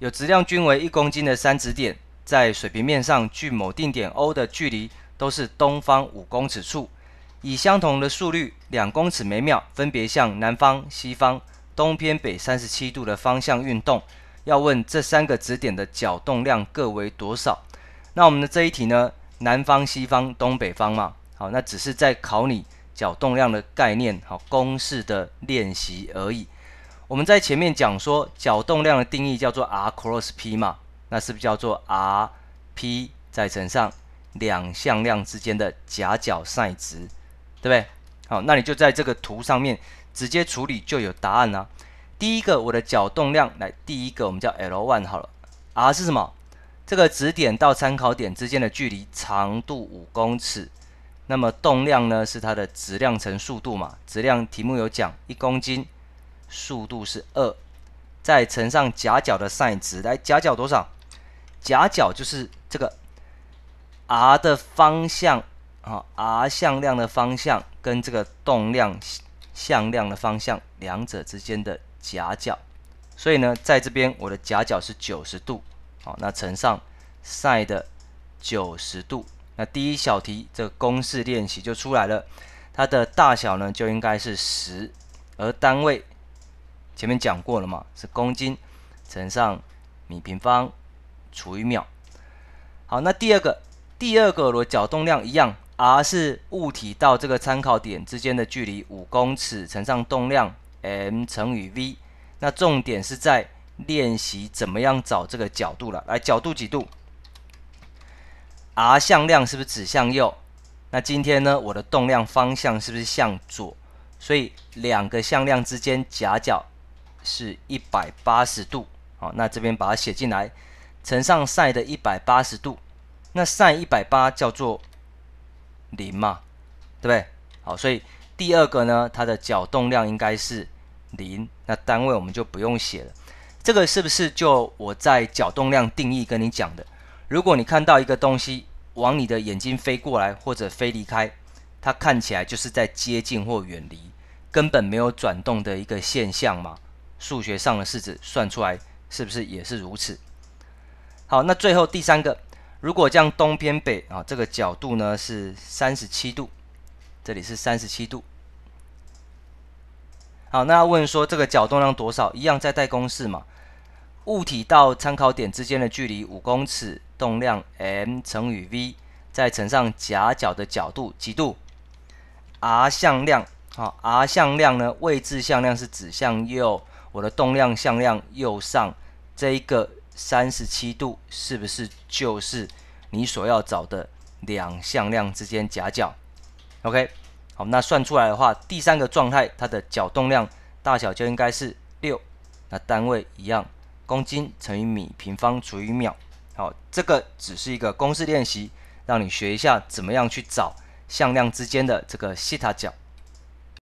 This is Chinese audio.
有质量均为一公斤的三指点，在水平面上距某定点 O 的距离都是东方五公尺处，以相同的速率两公尺每秒，分别向南方、西方、东偏北三十七度的方向运动。要问这三个指点的角动量各为多少？那我们的这一题呢？南方、西方、东北方嘛？好，那只是在考你角动量的概念，好公式的练习而已。我们在前面讲说，角动量的定义叫做 r cross p 嘛，那是不是叫做 r p 再乘上两向量之间的夹角 sin 值，对不对？好，那你就在这个图上面直接处理就有答案啦。第一个，我的角动量来，第一个我们叫 L one 好了。r 是什么？这个指点到参考点之间的距离，长度五公尺。那么动量呢？是它的质量乘速度嘛？质量题目有讲一公斤。速度是二，再乘上夹角的 sin 值。来，夹角多少？夹角就是这个 r 的方向啊，r 向量的方向跟这个动量向量的方向两者之间的夹角。所以呢，在这边我的夹角是九十度，好，那乘上 sin 的九十度。那第一小题这公式练习就出来了，它的大小呢就应该是十，而单位。前面讲过了嘛，是公斤乘上米平方除以秒。好，那第二个，第二个的角动量一样，r 是物体到这个参考点之间的距离，五公尺乘上动量 m 乘以 v。那重点是在练习怎么样找这个角度了。来，角度几度？r 向量是不是指向右？那今天呢，我的动量方向是不是向左？所以两个向量之间夹角。是一百八十度，好，那这边把它写进来，乘上 sin 的一百八十度，那 sin 一百八叫做零嘛，对不对？好，所以第二个呢，它的角动量应该是零，那单位我们就不用写了。这个是不是就我在角动量定义跟你讲的？如果你看到一个东西往你的眼睛飞过来或者飞离开，它看起来就是在接近或远离，根本没有转动的一个现象嘛？数学上的式子算出来是不是也是如此？好，那最后第三个，如果将东偏北啊，这个角度呢是三十七度，这里是三十七度。好，那问说这个角动量多少？一样再代公式嘛，物体到参考点之间的距离五公尺，动量 m 乘以 v，再乘上夹角的角度几度？r 向量，好，r 向量呢？位置向量是指向右。我的动量向量右上这一个三十七度，是不是就是你所要找的两向量之间夹角？OK，好，那算出来的话，第三个状态它的角动量大小就应该是六，那单位一样，公斤乘以米平方除以秒。好，这个只是一个公式练习，让你学一下怎么样去找向量之间的这个西塔角。